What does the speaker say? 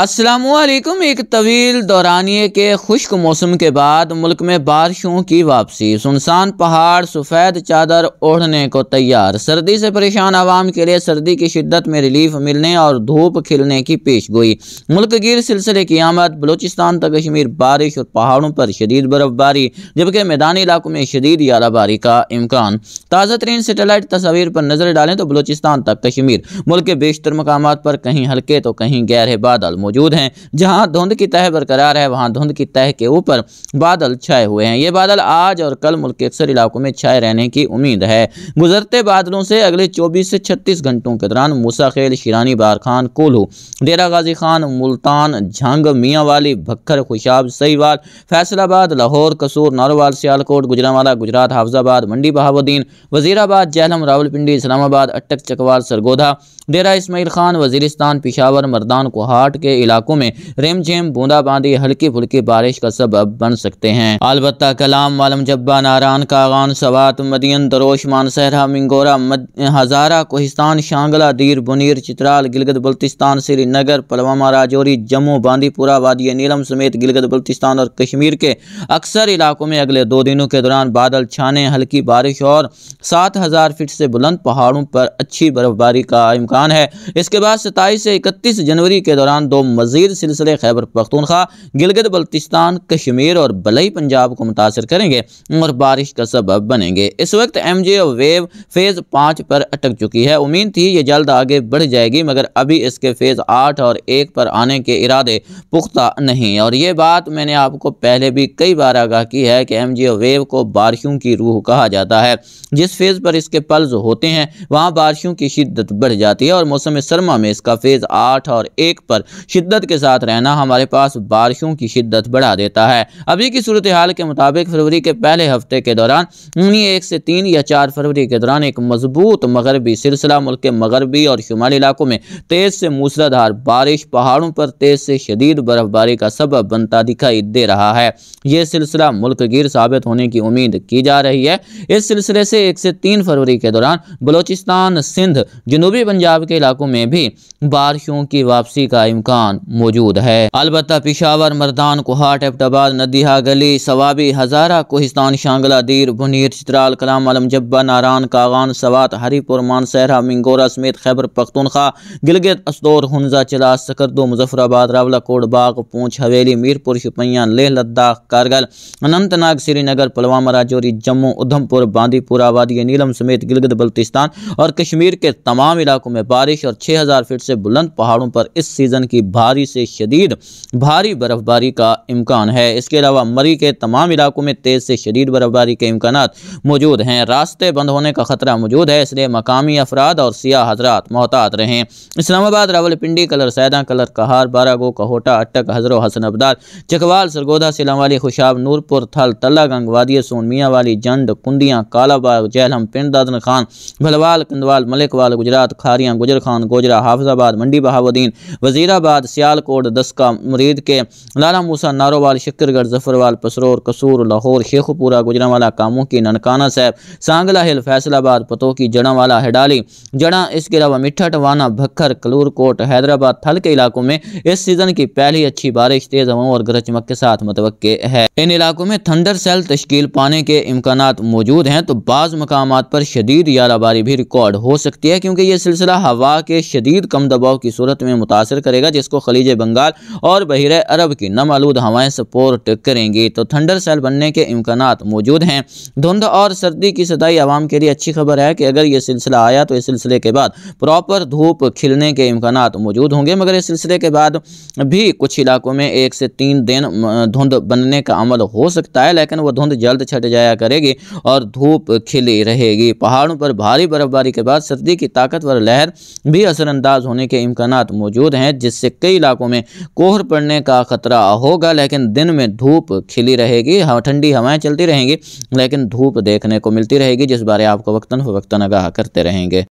असलकुम एक तवील दौरानिए के खुश्क मौसम के बाद मुल्क में बारिशों की वापसी सुनसान पहाड़ सफ़ेद चादर ओढ़ने को तैयार सर्दी से परेशान आवाम के लिए सर्दी की शिद्दत में रिलीफ मिलने और धूप खिलने की पेश गोई मुल्क गिर सिलसिले की आमद बलोचिस्तान तक कश्मीर बारिश और पहाड़ों पर शदीद बर्फबारी जबकि मैदानी इलाकों में शदीद यालाबारी का इम्कान ताज़ा तरीन सेटेलाइट तस्वीर पर नज़र डालें तो बलोचिस्तान तक कश्मीर मुल्क के बेशतर मकाम पर कहीं हल्के तो कहीं गहरे बादल मौजूद हैं जहाँ धुंध की तह बरकरार है वहाँ धुंध की तह के ऊपर बादल छाए हुए हैं ये बादल आज और कल मुल्क के अक्सर इलाकों में छाए रहने की उम्मीद है गुजरते बादलों से अगले चौबीस से छत्तीस घंटों के दौरान मुसाखेल शिरानी बारखान कोल्हू डेरा गाजी खान मुल्तान झंग मियाँवाली भक्खर खुशाब सईवाल फैसलाबाद लाहौर कसूर नारोवाल सियालकोट गुजरावाला गुजरात हाफजाबाद मंडी बहाबुद्दीन वजीराबाद जहलम रावलपिंडी इस्लामाबाद अटक चकवाल सरगोधा डेरा इसमाइल खान वजीरिस्तान पिशावर मर्दान कोहाट के इलाकों में रिमझिम बूंदाबांदी हल्की फुल्की बारिश का सबब बन सकते हैं अलबत् कलाम वालम जब्बा नारान कागान सवात मदीन दरोश मानसहरा मिंगोरा मद, हजारा कोहिस्तान शांगला दीर बुनीर चित्राल गिलगत बल्तिस्तान श्रीनगर पलवामा राजौरी जम्मू बांदीपुरा वादी नीलम समेत गिलगत बल्तिस्तान और कश्मीर के अक्सर इलाकों में अगले दो दिनों के दौरान बादल छाने हल्की बारिश और सात हज़ार फीट से बुलंद पहाड़ों पर अच्छी बर्फबारी का इम्कान है इसके बाद सताईस से इकतीस जनवरी के दौरान दो मजीद सिलसिले खैबर पख्तूनख्वा गिलगित बल्तिस्तान कश्मीर और बलई पंजाब को मुतासर करेंगे और बारिश का सबब बनेंगे इस वक्त एम जे वेव फेज़ पाँच पर अटक चुकी है उम्मीद थी ये जल्द आगे बढ़ जाएगी मगर अभी इसके फेज़ आठ और एक पर आने के इरादे पुख्ता नहीं और ये बात मैंने आपको पहले भी कई बार आगाह की है कि एम जी वेव को बारिशों की रूह कहा जाता है जिस फेज़ पर इसके पल्स होते हैं वहाँ बारिशों की शिद्दत बढ़ जाती है और मौसम सरमा में इसका फेज़ आठ और एक पर शिद्दत के साथ रहना हमारे पास बारिशों की शिद्दत बढ़ा देता है अभी की सूरत हाल के मुताबिक फरवरी के पहले हफ्ते के दौरान एक से तीन या चार फरवरी के दौरान एक मजबूत मगरबी सिलसिला मुल्क के मगरबी और शुमाली इलाकों में तेज़ से मूसलाधार बारिश पहाड़ों पर तेज़ से शदीद बर्फबारी का सबब बनता दिखाई दे रहा है ये सिलसिला गिर साबित होने की उम्मीद की जा रही है इस सिलसिले से एक से तीन फरवरी के दौरान बलोचिस्तान सिंध जनूबी पंजाब के इलाकों में भी बारिशों की वापसी का इम्कान मैदान मौजूद है अलबत् पिशावर मरदान कुहाट एबटाबाद नदिया गली सवाबी हजारा कोहिस्तान शांगला दीर भुनीर चित्राल कलाम अलम जब्बा नारान कागान सवात हरिपुर मानसहरा मिंगोरा समेत खैबर पख्तूनखा गिलगित असदौर हंजा चिलास सकरदो मुजफ्फराबाद रावलाकोट बाग पूंछ हवेली मीरपुर शुपैया लेह लद्दाख कारगल अनंतनाग श्रीनगर पुलवामा राजौरी जम्मू उधमपुर बांदीपुरा वादी नीलम समेत गिलगित बल्तिस्तान और कश्मीर के तमाम इलाकों में बारिश और छः हज़ार फीट से बुलंद पहाड़ों पर इस सीज़न की भारी से शदीद भारी बर्फबारी का इम्कान है इसके अलावा मरी के तमाम इलाकों में तेज़ से शदीद बर्फबारी के इम्कान मौजूद हैं रास्ते बंद होने का ख़तरा मौजूद है इसलिए मकामी अफराद और सियाह हजरात मोहतात रहें इस्लामाबाद रावलपिंडी कलर सैदा कलर कहार बारागो कहोटा अटक हजरो हसन अबदार चकवाल सरगोदा वाली खुशाब नूरपुर थल तला गंग वादिय सोन मियाँ वाली जंड कुंदियाँ कालाबाग जैलम पिंड दादन खान भलवाल कंदवाल मलिकवाल गुजरात खारियाँ गुजर खान गोजरा हाफजाबाद मंडी बहावुद्दीन वजीराबाद बाद सियालकोट दसका मुरीद के लाला मूसा नारोवाल शिकरगढ़ जफरवाल पसरोर कसूर लाहौर शेखपुरा गुजरावाला कामों की ननकाना साहब सांगला हिल फैसलाबाद पतोकी जड़ावाला हिडाली जड़ा इसके अलावा मिठा टवाना भक्खर कलूरकोट हैदराबाद थल के इलाकों में इस सीज़न की पहली अच्छी बारिश तेज़ हवाओं और गरज चमक के साथ मतव है इन इलाकों में थंडर सेल तश्कील पाने के इम्कान मौजूद हैं तो बाज़ मकाम पर शदीद यालाबारी भी रिकॉर्ड हो सकती है क्योंकि ये सिलसिला हवा के शदीद कम दबाव की सूरत में मुतासर करेगा जिस को खलीज बंगाल और बहिर अरब की नम आलूद हवाएं सपोर्ट करेंगी तो थंडर सेल बनने के इम्कान मौजूद हैं धुंध और सर्दी की सदाई आवाम के लिए अच्छी खबर है कि अगर ये सिलसिला आया तो इस सिलसिले के बाद प्रॉपर धूप खिलने के इम्कान मौजूद होंगे मगर इस सिलसिले के बाद भी कुछ इलाकों में एक से तीन दिन धुंध बनने का अमल हो सकता है लेकिन वह धुंध जल्द छट जाया करेगी और धूप खिली रहेगी पहाड़ों पर भारी बर्फबारी के बाद सर्दी की ताकतवर लहर भी असरअंदाज होने के इम्कान मौजूद हैं जिससे कई इलाकों में कोहर पड़ने का खतरा होगा लेकिन दिन में धूप खिली रहेगी ठंडी हवाएं चलती रहेंगी लेकिन धूप देखने को मिलती रहेगी जिस बारे आपको वक्ता फवक्ता आगाह करते रहेंगे